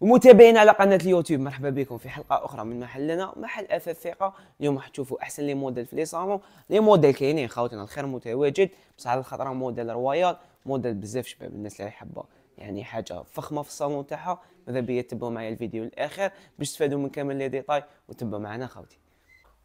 ومتابعينا على قناه اليوتيوب مرحبا بكم في حلقه اخرى من محلنا محل اثاث ثقه اليوم راح تشوفوا احسن لي موديل في لي صالون لي موديل كاينين خاوتنا الخير متواجد بصح هذا الخطره موديل رويال موديل بزاف شباب الناس اللي حابه يعني حاجه فخمه في الصالون تاعها ماذا بيا تبعوا معايا الفيديو الاخر باش تستفادوا من كامل لي ديتاي وتبعوا معنا خاوتي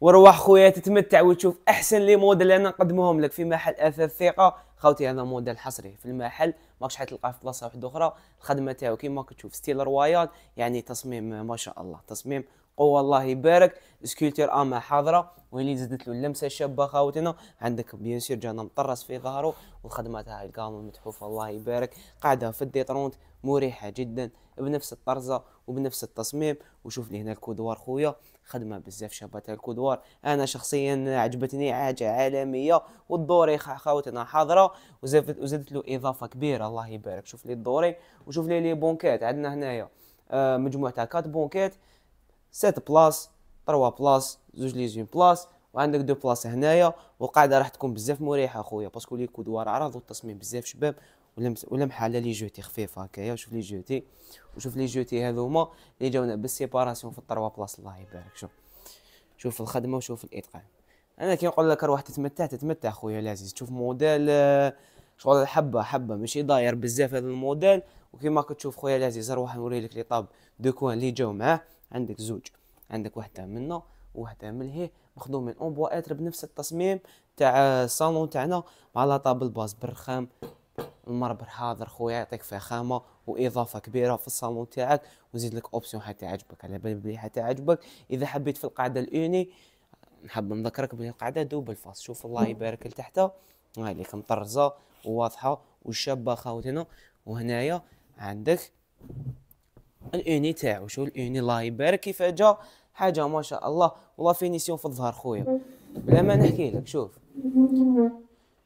وروح خويا تتمتع وتشوف احسن لي موديل اللي انا نقدموهم لك في محل اثاث ثقه خاوتي هذا موديل حصري في المحل ماكش حتلقاه في بلاصه واحده اخرى الخدمه تاعو كيما كتشوف ستيل رويال يعني تصميم ما شاء الله تصميم قوة الله يبارك سكولتير اما حاضرة وين زدت له اللمسة الشابة خاوتنا عندك بيان سير جانا مطرس في ظهره والخدمة تاع القامة متحوفة الله يبارك قاعدة في الديترونت مريحة جدا بنفس الطرزة وبنفس التصميم وشوف لي هنا الكودوار خويا خدمة بزاف شابة تاع الكودوار انا شخصيا عجبتني حاجة عالمية والدوري خاوتنا حاضرة وزدت له اضافة كبيرة الله يبارك شوف لي الدوري وشوف لي لي بونكات عندنا هنايا آه، مجموعة تاع كات بونكات 7 بلاص 3 بلاص زوج لي زون بلاص وعندك دو بلاص هنايا والقاعده راح تكون بزاف مريحه خويا باسكو لي كودوار عرض والتصميم بزاف شباب ولا ولا على لي جوتي خفيفه هكايا شوف لي جوتي وشوف لي جوتي هذوما اللي جاونا بالسيباراسيون في التروا بلاص الله يبارك شوف شوف الخدمه وشوف الاتقان انا كي نقول لك روح تتمتع تتمتع خويا العزيز تشوف موديل آه، شغل حبه حبه ماشي داير بزاف هذا الموديل وكيما كتشوف خويا العزيز راح نوريلك لي طاب دو كوان لي جاو معاه عندك زوج عندك وحده منه وحده من هي مخدوم من بواتر بنفس التصميم تاع الصالون تاعنا مع لا طابل باز بالرخام المربر حاضر خويا يعطيك فخامه واضافه كبيره في الصالون تاعك وزيد لك اوبسيون حتى عجبك على بالي حتى عجبك اذا حبيت في القاعده الاوني نحب نذكرك بلي القاعده دوبل فاس شوف الله يبارك لتحتها هاي ليك مطرزه وواضحه وشابه خاوتنا وهنايا عندك الاوني تاعو شوف الاوني الله يبارك كيف جا حاجه ما شاء الله والله فينيسيون في الظهر خويا بلا ما نحكي لك شوف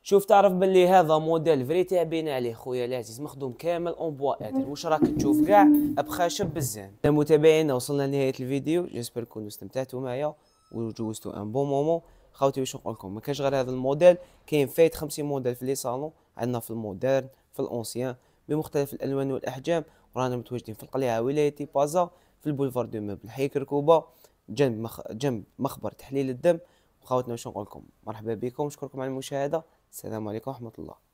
شوف تعرف باللي هذا موديل فري تعبين عليه خويا العزيز مخدوم كامل اون بوا ادر واش راك تشوف كاع بخشب بزاف متابعينا وصلنا لنهايه الفيديو جيسبر تكونوا استمتعتوا معايا وجوزتو ان بون مومون خاوتي واش نقول لكم ما كاش غير هذا الموديل كاين فايت 50 موديل في لي صالون عندنا في المودرن في الانسيان بمختلف الالوان والاحجام ورانا متواجدين في القليعه ولايتي بازا في البولفار دو موبل حي كركوبه جنب مخ... جنب مخبر تحليل الدم وخاوتنا واش نقول لكم مرحبا بكم نشكركم على المشاهده السلام عليكم ورحمه الله